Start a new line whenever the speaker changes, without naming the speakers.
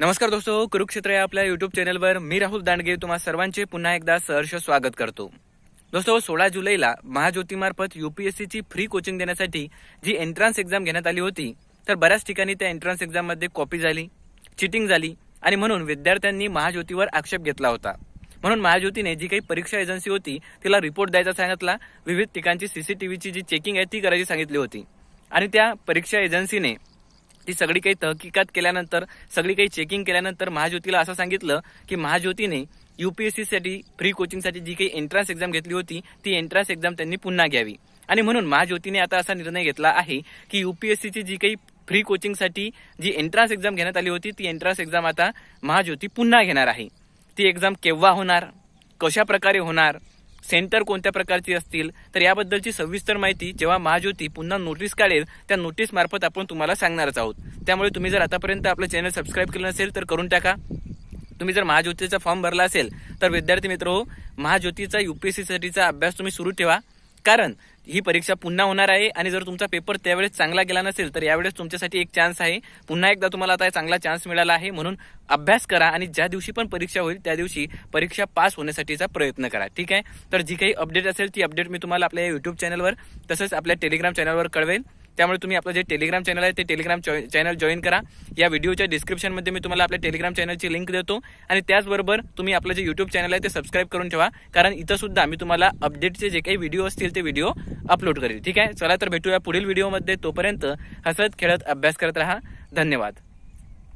नमस्कार दोस्तों कुरुक्षेत्र या आपल्या युट्यूब चॅनलवर मी राहुल दांडगे तुम्हाला सर्वांचे पुन्हा एकदा सहर्ष स्वागत करतो दोस्तों सोळा जुलैला महाज्योतीमार्फत युपीएससीची फ्री कोचिंग देण्यासाठी जी एंट्रान्स एक्झाम घेण्यात आली होती तर बऱ्याच ठिकाणी त्या एंट्रान्स एक्झाममध्ये कॉपी झाली चिटिंग झाली आणि म्हणून विद्यार्थ्यांनी महाज्योतीवर आक्षेप घेतला होता म्हणून महाज्योतीने जी काही परीक्षा एजन्सी होती तिला रिपोर्ट द्यायचा सांगितला विविध ठिकाणची सीसीटीव्हीची जी चेकिंग आहे ती करायची सांगितली होती आणि त्या परीक्षा एजन्सीने ती सगळी काही तहकीकात केल्यानंतर सगळी काही चेकिंग केल्यानंतर महाज्योतीला असं सांगितलं की महाज्योतीने फ्री कोचिंग कोचिंगसाठी जी काही एंट्रन्स एक्झाम घेतली होती ती एंट्रान्स एक्झाम त्यांनी पुन्हा घ्यावी आणि म्हणून महाज्योतीने आता असा निर्णय घेतला आहे की युपीएससीची जी काही फ्री कोचिंगसाठी जी एंट्रान्स एक्झाम घेण्यात आली होती ती एंट्रान्स एक्झाम आता महाज्योती पुन्हा घेणार आहे ती एक्झाम केव्हा होणार कशा प्रकारे होणार सेंटर कोणत्या प्रकारची असतील तर याबद्दलची सविस्तर माहिती जेव्हा महाज्योती पुन्हा नोटीस काढेल त्या नोटीस मार्फत आपण तुम्हाला सांगणारच आहोत त्यामुळे तुम्ही जर आतापर्यंत आपलं चॅनल सबस्क्राईब केलं नसेल तर करून टाका तुम्ही जर महाज्योतीचा फॉर्म भरला असेल तर विद्यार्थी मित्र हो महाज्योतीचा साठीचा अभ्यास तुम्ही सुरू ठेवा कारण ही परीक्षा पुन्हा होणार आहे आणि जर तुमचा पेपर त्यावेळेस चांगला गेला नसेल तर यावेळेस तुमच्यासाठी एक चान्स आहे पुन्हा एकदा तुम्हाला आता चांगला चान्स मिळाला आहे म्हणून अभ्यास करा आणि ज्या दिवशी पण परीक्षा होईल त्या दिवशी परीक्षा पास होण्यासाठीचा प्रयत्न करा ठीक आहे तर जी काही अपडेट असेल ती अपडेट मी तुम्हाला आपल्या युट्यूब चॅनलवर तसंच आपल्या टेलिग्राम चॅनलवर कळवेल त्यामुळे तुम्ही आपलं जे टेलिग्राम चॅनल आहे ते टेलिग्राम चॅनल जॉईन करा या व्हिडिओच्या डिस्क्रिप्शनमध्ये मी तुम्हाला आपल्या टेलिग्राम चॅनलची लिंक देतो आणि त्याचबरोबर तुम्ही आपलं जे युट्यूब चॅनल आहे ते सबस्क्राईब करून ठेवा कारण इथं सुद्धा मी तुम्हाला अपडेटचे जे काही व्हिडिओ असतील ते व्हिडिओ अपलोड करेल ठीक आहे चला तर भेटूया पुढील व्हिडिओमध्ये तोपर्यंत हसत खेळत अभ्यास करत राहा धन्यवाद